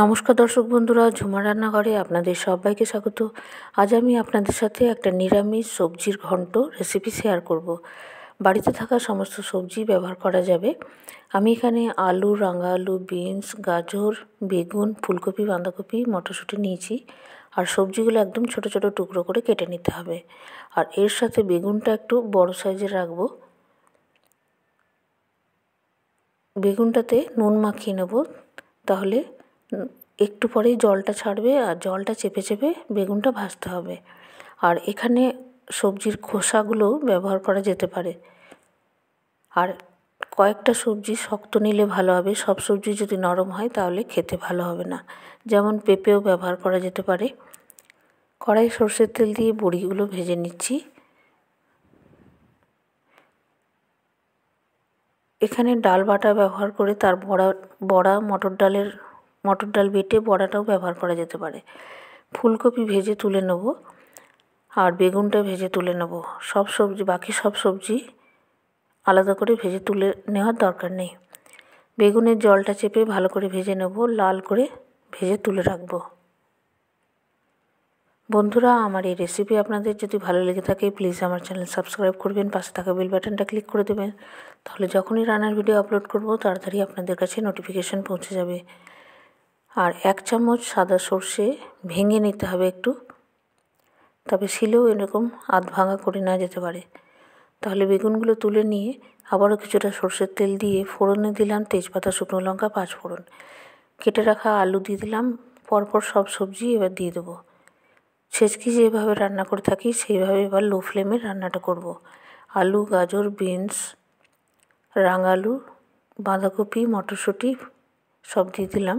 নমস্কার দর্শক বন্ধুরা ঝুমা রান্নাঘরে আপনাদের সবাইকে স্বাগত আজ আমি আপনাদের সাথে একটা নিরামিষ সবজির ঘন্ট রেসিপি শেয়ার করব। বাড়িতে থাকা সমস্ত সবজি ব্যবহার করা যাবে আমি এখানে আলু রাঙা আলু বিনস গাজর বেগুন ফুলকপি বাঁধাকপি মটরশুঁটি নিয়েছি আর সবজিগুলো একদম ছোট ছোট টুকরো করে কেটে নিতে হবে আর এর সাথে বেগুনটা একটু বড় সাইজে রাখবো বেগুনটাতে নুন মাখিয়ে নেব তাহলে একটু পরেই জলটা ছাড়বে আর জলটা চেপে চেপে বেগুনটা ভাজতে হবে আর এখানে সবজির খোসাগুলো ব্যবহার করা যেতে পারে আর কয়েকটা সবজি শক্ত নিলে ভালো হবে সব সবজি যদি নরম হয় তাহলে খেতে ভালো হবে না যেমন পেঁপেও ব্যবহার করা যেতে পারে কড়াই সর্ষের তেল দিয়ে বড়িগুলো ভেজে নিচ্ছি এখানে ডাল বাটা ব্যবহার করে তার বড়া বড়া মটর ডালের মটর ডাল বেটে বড়াটাও ব্যবহার করা যেতে পারে ফুলকপি ভেজে তুলে নেব আর বেগুনটা ভেজে তুলে নেব সব সবজি বাকি সব সবজি আলাদা করে ভেজে তুলে নেওয়ার দরকার নেই বেগুনের জলটা চেপে ভালো করে ভেজে নেব লাল করে ভেজে তুলে রাখব বন্ধুরা আমার এই রেসিপি আপনাদের যদি ভালো লেগে থাকে প্লিজ আমার চ্যানেল সাবস্ক্রাইব করবেন পাশে থাকা বেল বাটনটা ক্লিক করে দেবেন তাহলে যখনই রান্নার ভিডিও আপলোড করব তাড়াতাড়ি আপনাদের কাছে নোটিফিকেশান পৌঁছে যাবে আর এক চামচ সাদা সর্ষে ভেঙে নিতে হবে একটু তবে শিলেও এরকম আধ ভাঙা করে নেওয়া যেতে পারে তাহলে বেগুনগুলো তুলে নিয়ে আবারও কিছুটা সর্ষের তেল দিয়ে ফোড়নে দিলাম তেজপাতা শুকনো লঙ্কা পাঁচ ফোড়ন কেটে রাখা আলু দিয়ে দিলাম পরপর সব সবজি এবার দিয়ে দেবো ছেচকি যেভাবে রান্না করে থাকি সেইভাবে এবার লো ফ্লেমে রান্নাটা করব। আলু গাজর বিনস রাঙালু বাঁধাকপি মটরশুঁটি সব দিয়ে দিলাম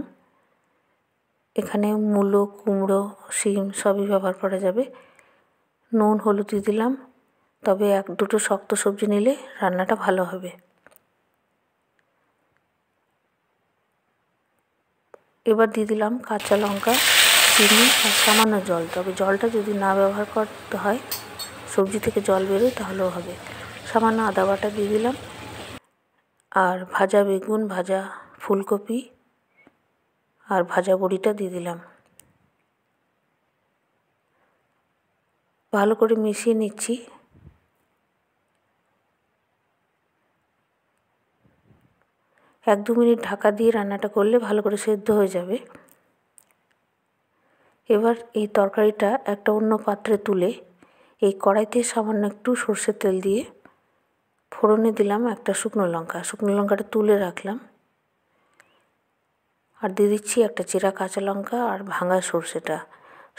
এখানে মূলো কুমড়ো শিম সবই ব্যবহার করা যাবে নুন হলুদ দিয়ে দিলাম তবে এক দুটো শক্ত সবজি নিলে রান্নাটা ভালো হবে এবার দিয়ে দিলাম কাঁচা লঙ্কা চিনি আর সামান্য জল তবে জলটা যদি না ব্যবহার করতে হয় সবজি থেকে জল বেরোয় তাহলেও হবে সামান্য আদা বাটা দিয়ে দিলাম আর ভাজা বেগুন ভাজা ফুলকপি আর ভাজা বড়িটা দিয়ে দিলাম ভালো করে মিশিয়ে নিচ্ছি এক দু মিনিট ঢাকা দিয়ে রান্নাটা করলে ভালো করে সেদ্ধ হয়ে যাবে এবার এই তরকারিটা একটা অন্য পাত্রে তুলে এই কড়াইতে সামান্য একটু সর্ষের তেল দিয়ে ফোড়নে দিলাম একটা শুকনো লঙ্কা শুকনো লঙ্কাটা তুলে রাখলাম আর দিয়ে দিচ্ছি একটা চেরা কাঁচা লঙ্কা আর ভাঙা সর্ষেটা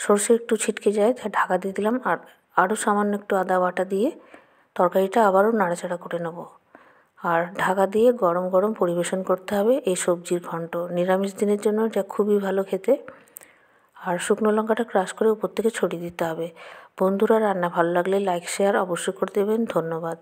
সর্ষে একটু ছিটকে যায় তাই ঢাকা দিয়ে দিলাম আর আরও সামান্য একটু আদা বাটা দিয়ে তরকারিটা আবারও নাড়াচাড়া করে নেব আর ঢাকা দিয়ে গরম গরম পরিবেশন করতে হবে এই সবজির ঘন্ট নিরামিষ দিনের জন্য এটা খুবই ভালো খেতে আর শুকনো লঙ্কাটা ক্রাশ করে উপর থেকে ছড়িয়ে দিতে হবে বন্ধুরা রান্না ভালো লাগলে লাইক শেয়ার অবশ্যই করে দেবেন ধন্যবাদ